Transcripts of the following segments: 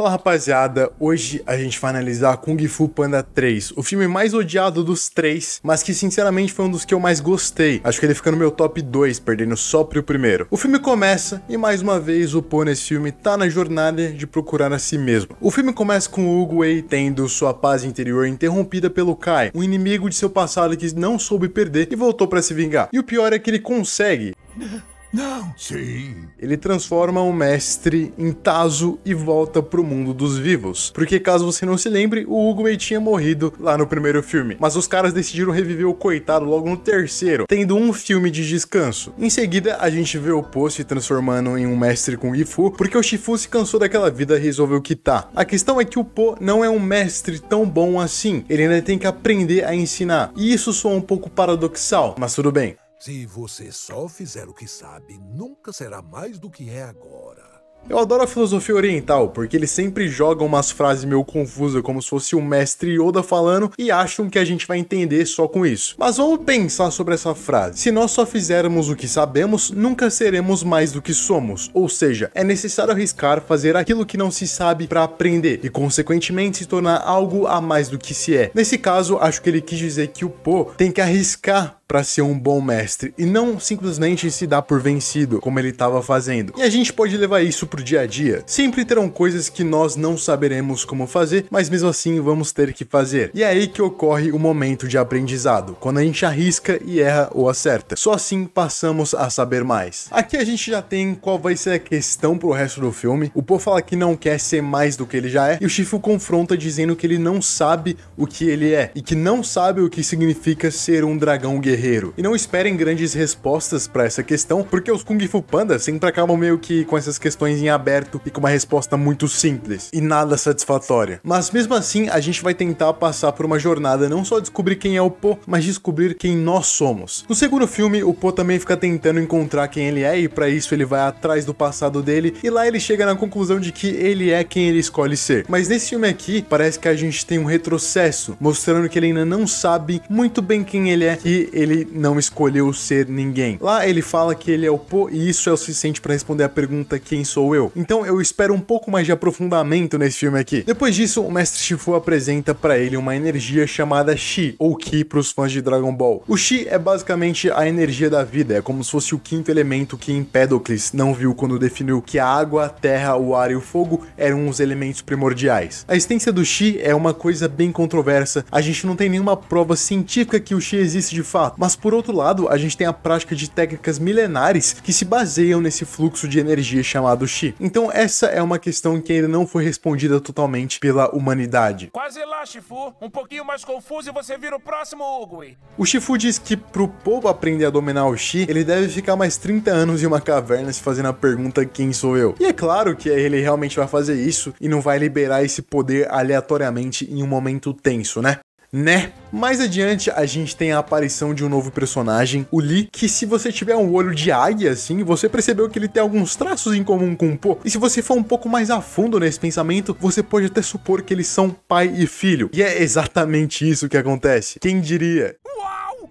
Fala rapaziada, hoje a gente vai analisar Kung Fu Panda 3, o filme mais odiado dos três, mas que sinceramente foi um dos que eu mais gostei. Acho que ele fica no meu top 2, perdendo só pro primeiro. O filme começa e mais uma vez o Pô nesse filme tá na jornada de procurar a si mesmo. O filme começa com o Hugo tendo sua paz interior interrompida pelo Kai, um inimigo de seu passado que não soube perder e voltou para se vingar. E o pior é que ele consegue. Não. Sim. Ele transforma o mestre em Tazo e volta pro mundo dos vivos. Porque caso você não se lembre, o Ugumei tinha morrido lá no primeiro filme. Mas os caras decidiram reviver o coitado logo no terceiro, tendo um filme de descanso. Em seguida, a gente vê o Po se transformando em um mestre com Gifu, porque o Shifu se cansou daquela vida e resolveu quitar. A questão é que o Po não é um mestre tão bom assim. Ele ainda tem que aprender a ensinar. E isso soa um pouco paradoxal, mas tudo bem. Se você só fizer o que sabe, nunca será mais do que é agora. Eu adoro a filosofia oriental, porque eles sempre jogam umas frases meio confusas, como se fosse o mestre Yoda falando, e acham que a gente vai entender só com isso. Mas vamos pensar sobre essa frase. Se nós só fizermos o que sabemos, nunca seremos mais do que somos. Ou seja, é necessário arriscar fazer aquilo que não se sabe para aprender, e consequentemente se tornar algo a mais do que se é. Nesse caso, acho que ele quis dizer que o Po tem que arriscar para ser um bom mestre e não simplesmente se dar por vencido, como ele estava fazendo. E a gente pode levar isso pro dia a dia. Sempre terão coisas que nós não saberemos como fazer, mas mesmo assim vamos ter que fazer. E é aí que ocorre o momento de aprendizado, quando a gente arrisca e erra ou acerta. Só assim passamos a saber mais. Aqui a gente já tem qual vai ser a questão pro resto do filme. O Po fala que não quer ser mais do que ele já é, e o Chifu confronta dizendo que ele não sabe o que ele é e que não sabe o que significa ser um dragão guerreiro guerreiro. E não esperem grandes respostas para essa questão, porque os Kung Fu Panda sempre acabam meio que com essas questões em aberto e com uma resposta muito simples e nada satisfatória. Mas mesmo assim, a gente vai tentar passar por uma jornada não só descobrir quem é o Po, mas descobrir quem nós somos. No segundo filme, o Po também fica tentando encontrar quem ele é e para isso ele vai atrás do passado dele e lá ele chega na conclusão de que ele é quem ele escolhe ser. Mas nesse filme aqui, parece que a gente tem um retrocesso, mostrando que ele ainda não sabe muito bem quem ele é e ele ele não escolheu ser ninguém. Lá ele fala que ele é o Po e isso é o suficiente para responder a pergunta quem sou eu. Então eu espero um pouco mais de aprofundamento nesse filme aqui. Depois disso, o mestre Shifu apresenta para ele uma energia chamada chi, ou Ki para os fãs de Dragon Ball. O chi é basicamente a energia da vida, é como se fosse o quinto elemento que Empedocles não viu quando definiu que a água, a terra, o ar e o fogo eram os elementos primordiais. A existência do chi é uma coisa bem controversa. A gente não tem nenhuma prova científica que o chi existe de fato. Mas por outro lado, a gente tem a prática de técnicas milenares que se baseiam nesse fluxo de energia chamado chi. Então essa é uma questão que ainda não foi respondida totalmente pela humanidade. Quase lá, Shifu. Um pouquinho mais confuso e você vira o próximo Ogui. O Shifu diz que pro povo aprender a dominar o chi, ele deve ficar mais 30 anos em uma caverna se fazendo a pergunta quem sou eu. E é claro que ele realmente vai fazer isso e não vai liberar esse poder aleatoriamente em um momento tenso, né? né? Mais adiante, a gente tem a aparição de um novo personagem, o Lee, que se você tiver um olho de águia, assim, você percebeu que ele tem alguns traços em comum com o Po. E se você for um pouco mais a fundo nesse pensamento, você pode até supor que eles são pai e filho. E é exatamente isso que acontece. Quem diria? Uau!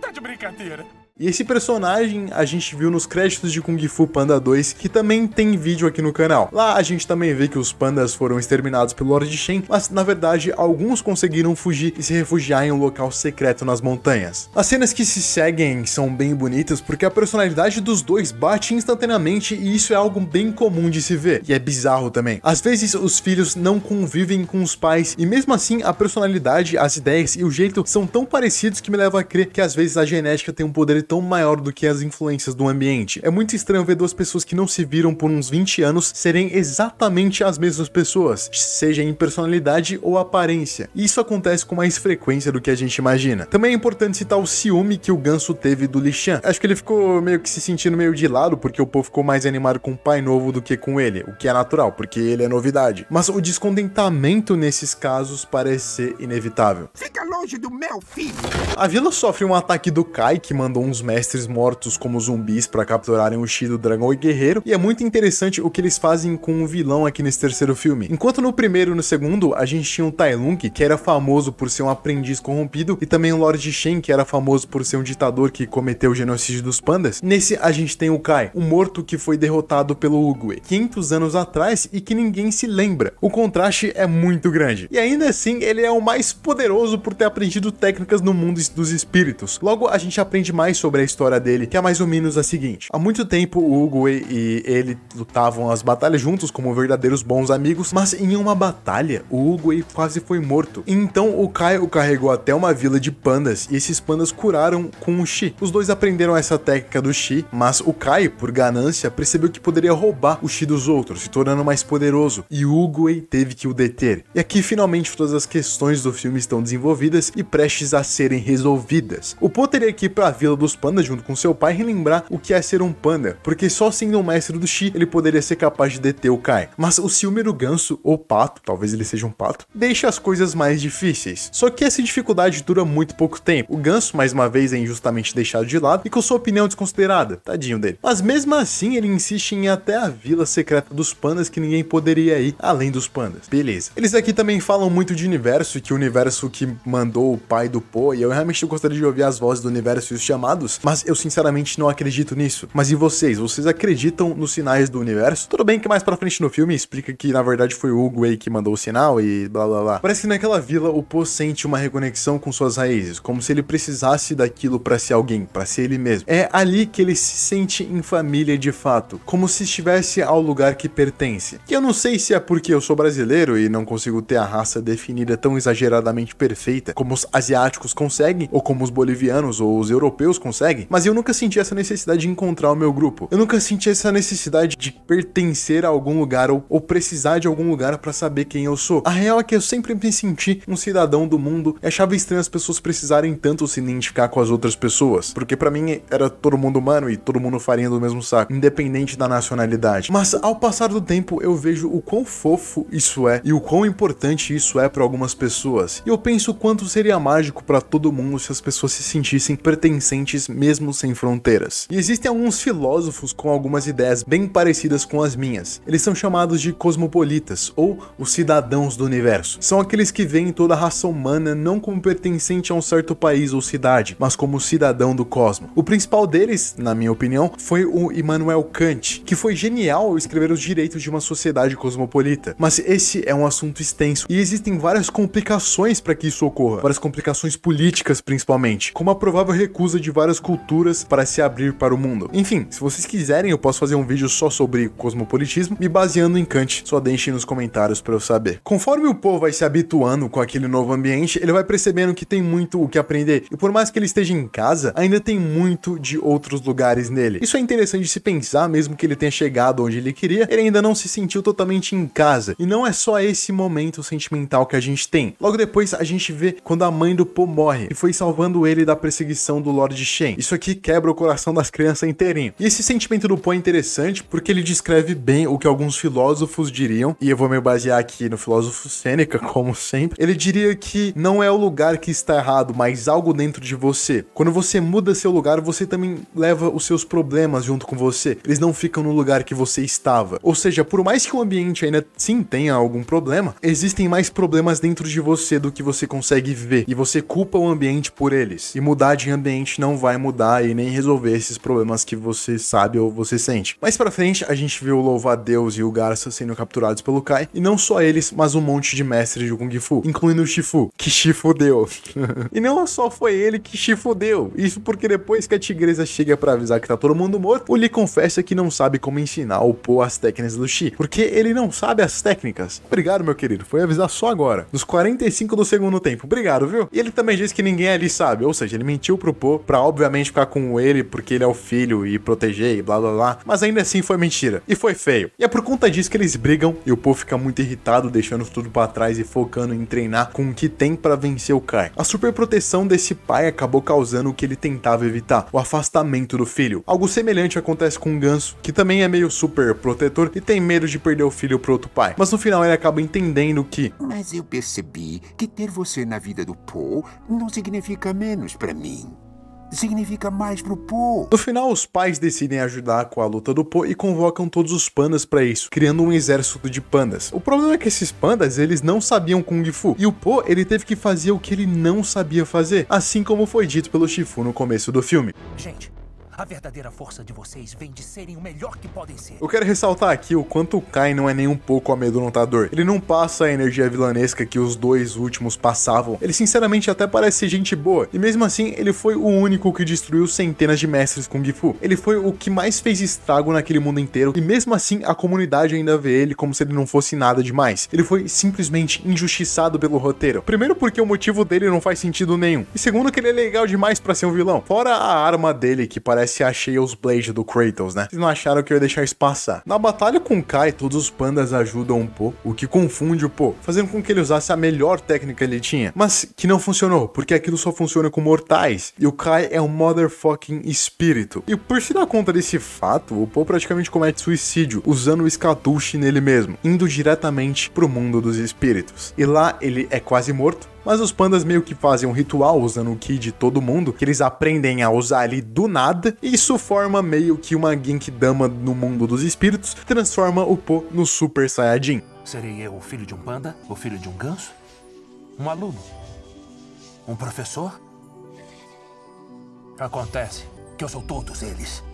Tá de brincadeira. E esse personagem a gente viu nos créditos de Kung Fu Panda 2, que também tem vídeo aqui no canal. Lá a gente também vê que os pandas foram exterminados pelo Lord Shen, mas na verdade alguns conseguiram fugir e se refugiar em um local secreto nas montanhas. As cenas que se seguem são bem bonitas porque a personalidade dos dois bate instantaneamente e isso é algo bem comum de se ver, e é bizarro também. Às vezes os filhos não convivem com os pais e mesmo assim a personalidade, as ideias e o jeito são tão parecidos que me leva a crer que às vezes a genética tem um poder tão maior do que as influências do ambiente. É muito estranho ver duas pessoas que não se viram por uns 20 anos serem exatamente as mesmas pessoas, seja em personalidade ou aparência. E isso acontece com mais frequência do que a gente imagina. Também é importante citar o ciúme que o Ganso teve do Lishan. Acho que ele ficou meio que se sentindo meio de lado porque o povo ficou mais animado com o pai novo do que com ele, o que é natural, porque ele é novidade. Mas o descontentamento nesses casos parece ser inevitável. Fica longe do meu filho! A vila sofre um ataque do Kai, que mandou um alguns mestres mortos como zumbis para capturarem o Chi do dragão e guerreiro, e é muito interessante o que eles fazem com o vilão aqui nesse terceiro filme. Enquanto no primeiro e no segundo, a gente tinha o Tai Lung, que era famoso por ser um aprendiz corrompido, e também o Lord Shen, que era famoso por ser um ditador que cometeu o genocídio dos pandas. Nesse, a gente tem o Kai, o um morto que foi derrotado pelo Uguay 500 anos atrás e que ninguém se lembra. O contraste é muito grande. E ainda assim, ele é o mais poderoso por ter aprendido técnicas no mundo dos espíritos. Logo, a gente aprende mais sobre a história dele, que é mais ou menos a seguinte. Há muito tempo, o Hugo e, ele lutavam as batalhas juntos como verdadeiros bons amigos, mas em uma batalha, o Hugo quase foi morto. Então, o Kai o carregou até uma vila de pandas e esses pandas curaram com o Shi. Os dois aprenderam essa técnica do Shi, mas o Kai por ganância, percebeu que poderia roubar o Shi dos outros, se tornando mais poderoso, e Hugo teve que o deter. E aqui, finalmente, todas as questões do filme estão desenvolvidas e prestes a serem resolvidas. O Potter ir aqui para a Vila dos os pandas junto com seu pai relembrar o que é ser um panda, porque só sendo um mestre do chi ele poderia ser capaz de deter o Kai. Mas o Silmiro Ganso, ou Pato, talvez ele seja um pato, deixa as coisas mais difíceis. Só que essa dificuldade dura muito pouco tempo. O Ganso, mais uma vez, é injustamente deixado de lado e com sua opinião desconsiderada. Tadinho dele. Mas mesmo assim, ele insiste em ir até a vila secreta dos pandas que ninguém poderia ir além dos pandas. Beleza. Eles aqui também falam muito de universo, que o universo que mandou o pai do Po, e eu realmente gostaria de ouvir as vozes do universo e os chamados dados, mas eu sinceramente não acredito nisso. Mas e vocês? Vocês acreditam nos sinais do universo? Tudo bem que mais pra frente no filme explica que na verdade foi o Hugo aí que mandou o sinal e blá blá blá. Parece que naquela vila o Po sente uma reconexão com suas raízes, como se ele precisasse daquilo para ser alguém, para ser ele mesmo. É ali que ele se sente em família de fato, como se estivesse ao lugar que pertence. Que eu não sei se é porque eu sou brasileiro e não consigo ter a raça definida tão exageradamente perfeita como os asiáticos conseguem, ou como os bolivianos ou os europeus conseguem consegue, mas eu nunca senti essa necessidade de encontrar o meu grupo. Eu nunca senti essa necessidade de pertencer a algum lugar ou, ou precisar de algum lugar para saber quem eu sou. A real é que eu sempre me senti um cidadão do mundo e achava estranho as pessoas precisarem tanto se identificar com as outras pessoas, porque para mim era todo mundo humano e todo mundo farinha do mesmo saco, independente da nacionalidade. Mas ao passar do tempo eu vejo o quão fofo isso é e o quão importante isso é para algumas pessoas. E eu penso o quanto seria mágico para todo mundo se as pessoas se sentissem pertencentes limites mesmo sem fronteiras. E existem alguns filósofos com algumas ideias bem parecidas com as minhas. Eles são chamados de cosmopolitas ou os cidadãos do universo. São aqueles que veem toda a raça humana não como pertencente a um certo país ou cidade, mas como cidadão do cosmo. O principal deles, na minha opinião, foi o Immanuel Kant, que foi genial ao escrever os direitos de uma sociedade cosmopolita. Mas esse é um assunto extenso e existem várias complicações para que isso ocorra, várias complicações políticas principalmente, como a provável recusa de várias várias culturas para se abrir para o mundo. Enfim, se vocês quiserem, eu posso fazer um vídeo só sobre cosmopolitismo, me baseando em Kant. Só deixem nos comentários para eu saber. Conforme o povo vai se habituando com aquele novo ambiente, ele vai percebendo que tem muito o que aprender. E por mais que ele esteja em casa, ainda tem muito de outros lugares nele. Isso é interessante de se pensar, mesmo que ele tenha chegado onde ele queria, ele ainda não se sentiu totalmente em casa. E não é só esse momento sentimental que a gente tem. Logo depois, a gente vê quando a mãe do Po morre, e foi salvando ele da perseguição do Lord X isso aqui quebra o coração das crianças inteirinho. E esse sentimento do Poe é interessante porque ele descreve bem o que alguns filósofos diriam, e eu vou me basear aqui no filósofo Sêneca, como sempre. Ele diria que não é o lugar que está errado, mas algo dentro de você. Quando você muda seu lugar, você também leva os seus problemas junto com você. Eles não ficam no lugar que você estava. Ou seja, por mais que o ambiente ainda sim tenha algum problema, existem mais problemas dentro de você do que você consegue ver, e você culpa o ambiente por eles. E mudar de ambiente não vai vai mudar e nem resolver esses problemas que você sabe ou você sente. Mais pra frente, a gente viu o Louva Deus e o Garça sendo capturados pelo Kai, e não só eles, mas um monte de mestres de Kung Fu, incluindo o Shifu, que Shifu deu. e não só foi ele que Shifu deu, isso porque depois que a tigresa chega para avisar que tá todo mundo morto, o Lee confessa que não sabe como ensinar o Po as técnicas do Shi, porque ele não sabe as técnicas. Obrigado, meu querido, foi avisar só agora, nos 45 do segundo tempo. Obrigado, viu? E ele também diz que ninguém ali sabe, ou seja, ele mentiu pro Po pra obviamente ficar com ele porque ele é o filho e proteger e blá blá blá, mas ainda assim foi mentira e foi feio. E é por conta disso que eles brigam e o Poe fica muito irritado, deixando tudo para trás e focando em treinar com o que tem para vencer o Kai. A super proteção desse pai acabou causando o que ele tentava evitar, o afastamento do filho. Algo semelhante acontece com o Ganso, que também é meio super protetor e tem medo de perder o filho pro outro pai. Mas no final ele acaba entendendo que. Mas eu percebi que ter você na vida do Poe não significa menos para mim significa mais pro Po. No final, os pais decidem ajudar com a luta do Po e convocam todos os pandas para isso, criando um exército de pandas. O problema é que esses pandas, eles não sabiam Kung Fu, e o Po, ele teve que fazer o que ele não sabia fazer, assim como foi dito pelo Shifu no começo do filme. Gente, a verdadeira força de vocês vem de serem o melhor que podem ser. Eu quero ressaltar aqui o quanto o Kai não é nem um pouco amedrontador. Ele não passa a energia vilanesca que os dois últimos passavam. Ele sinceramente até parece gente boa. E mesmo assim, ele foi o único que destruiu centenas de mestres Kung Fu. Ele foi o que mais fez estrago naquele mundo inteiro. E mesmo assim, a comunidade ainda vê ele como se ele não fosse nada demais. Ele foi simplesmente injustiçado pelo roteiro. Primeiro porque o motivo dele não faz sentido nenhum. E segundo que ele é legal demais para ser um vilão. Fora a arma dele que parece se achei os Blade do Kratos, né? Vocês não acharam que eu ia deixar isso passar. Na batalha com Kai, todos os pandas ajudam o Po, o que confunde o Po, fazendo com que ele usasse a melhor técnica que ele tinha, mas que não funcionou, porque aquilo só funciona com mortais, e o Kai é um motherfucking espírito. E por se dar conta desse fato, o Po praticamente comete suicídio, usando o Skatushi nele mesmo, indo diretamente pro mundo dos espíritos. E lá ele é quase morto, mas os pandas meio que fazem um ritual usando o ki de todo mundo, que eles aprendem a usar ali do nada, e isso forma meio que uma Genkidama no mundo dos espíritos, transforma o Po no Super Saiyajin. Serei eu o filho de um panda? O filho de um ganso? Um aluno? Um professor? Acontece que eu sou todos eles.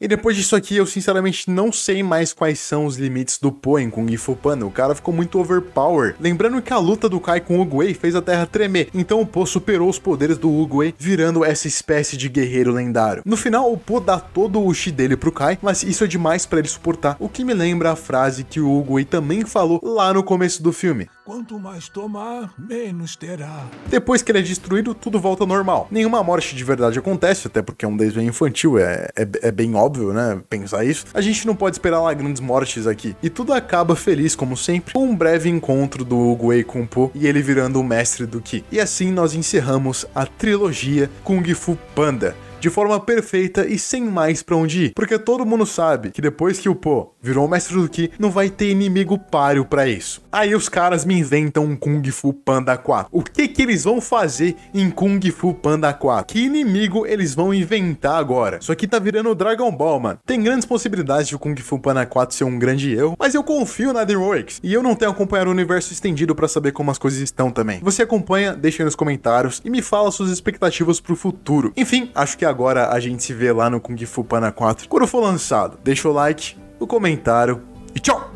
E depois disso aqui, eu sinceramente não sei mais quais são os limites do Po em Kung Fu Panda. O cara ficou muito overpower. Lembrando que a luta do Kai com o Uguay fez a Terra tremer, então o Po superou os poderes do Uguay, virando essa espécie de guerreiro lendário. No final, o Po dá todo o chi dele pro Kai, mas isso é demais para ele suportar, o que me lembra a frase que o Uguay também falou lá no começo do filme. Quanto mais tomar, menos terá. Depois que ele é destruído, tudo volta ao normal. Nenhuma morte de verdade acontece, até porque é um desenho infantil, é, é, é bem bem óbvio, né? Pensar isso. A gente não pode esperar lá grandes mortes aqui. E tudo acaba feliz, como sempre, com um breve encontro do Guei Po e ele virando o mestre do Ki. E assim nós encerramos a trilogia Kung Fu Panda de forma perfeita e sem mais pra onde ir. Porque todo mundo sabe que depois que o Po virou o mestre do Ki, não vai ter inimigo páreo para isso. Aí os caras me inventam um Kung Fu Panda 4. O que que eles vão fazer em Kung Fu Panda 4? Que inimigo eles vão inventar agora? Isso aqui tá virando Dragon Ball, mano. Tem grandes possibilidades de o Kung Fu Panda 4 ser um grande erro, mas eu confio na The DreamWorks. E eu não tenho acompanhado o universo estendido para saber como as coisas estão também. Você acompanha, deixa aí nos comentários e me fala suas expectativas pro futuro. Enfim, acho que agora é agora a gente se vê lá no Kung Fu Panda 4 quando for lançado. Deixa o like, o comentário e tchau!